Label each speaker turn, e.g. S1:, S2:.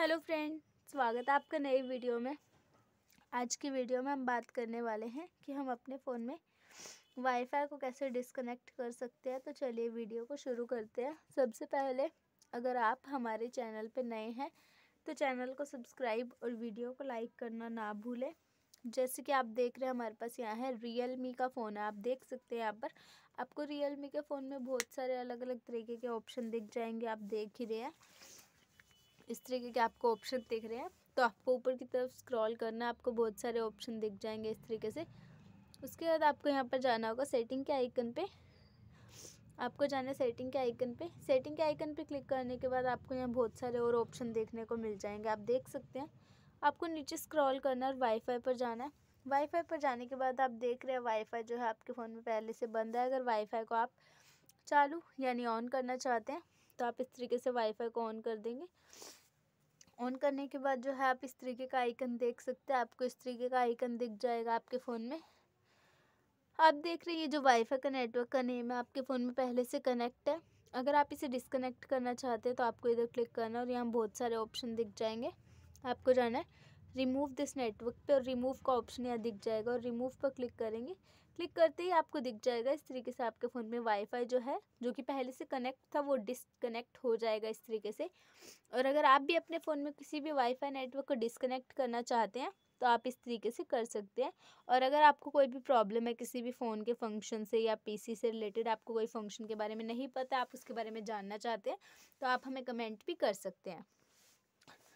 S1: hello friend स्वागत है आपका नई वीडियो में आज की वीडियो में हम बात करने वाले हैं कि हम अपने फ़ोन में वाईफाई को कैसे डिस्कनेक्ट कर सकते हैं तो चलिए वीडियो को शुरू करते हैं सबसे पहले अगर आप हमारे चैनल पर नए हैं तो चैनल को सब्सक्राइब और वीडियो को लाइक करना ना भूलें जैसे कि आप देख रहे हैं हमारे पास यहाँ है रियल मी का फ़ोन है आप देख सकते हैं यहाँ पर आपको रियल मी के फ़ोन में बहुत सारे अलग अलग तरीके के ऑप्शन दिख जाएंगे आप देख ही रहे हैं इस तरीके के आपको ऑप्शन दिख रहे हैं तो आपको ऊपर की तरफ स्क्रॉल करना आपको बहुत सारे ऑप्शन दिख जाएंगे इस तरीके से उसके बाद आपको यहाँ पर जाना होगा सेटिंग के आइकन पे आपको जाना है सेटिंग के आइकन पे सेटिंग के आइकन पे क्लिक करने के बाद आपको यहाँ बहुत सारे और ऑप्शन देखने को मिल जाएंगे आप देख सकते हैं आपको नीचे स्क्रॉल करना है और वाईफाई पर जाना है वाईफाई पर जाने के बाद आप देख रहे हैं वाईफाई जो है आपके फ़ोन में पहले से बंद है अगर वाईफाई को आप चालू यानी ऑन करना चाहते हैं तो आप इस तरीके से वाईफाई को ऑन कर देंगे ऑन करने के बाद जो है आप इस तरीके का आइकन देख सकते हैं आपको इस तरीके का आइकन दिख जाएगा आपके फ़ोन में आप देख रहे हैं ये जो वाईफाई का नेटवर्क का नेम है आपके फ़ोन में पहले से कनेक्ट है अगर आप इसे डिसकनेक्ट करना चाहते हैं तो आपको इधर क्लिक करना और यहाँ बहुत सारे ऑप्शन दिख जाएंगे आपको जाना है रिमूव दिस नेटवर्क पे और रिमूव का ऑप्शन यहाँ दिख जाएगा और रिमूव पर क्लिक करेंगे क्लिक करते ही आपको दिख जाएगा इस तरीके से आपके फ़ोन में वाईफाई जो है जो कि पहले से कनेक्ट था वो डिसकनेक्ट हो जाएगा इस तरीके से और अगर आप भी अपने फ़ोन में किसी भी वाईफाई नेटवर्क को डिसकनेक्ट करना चाहते हैं तो आप इस तरीके से कर सकते हैं और अगर आपको कोई भी प्रॉब्लम है किसी भी फ़ोन के फंक्शन से या पीसी से रिलेटेड आपको कोई फंक्शन के बारे में नहीं पता आप उसके बारे में जानना चाहते हैं तो आप हमें कमेंट भी कर सकते हैं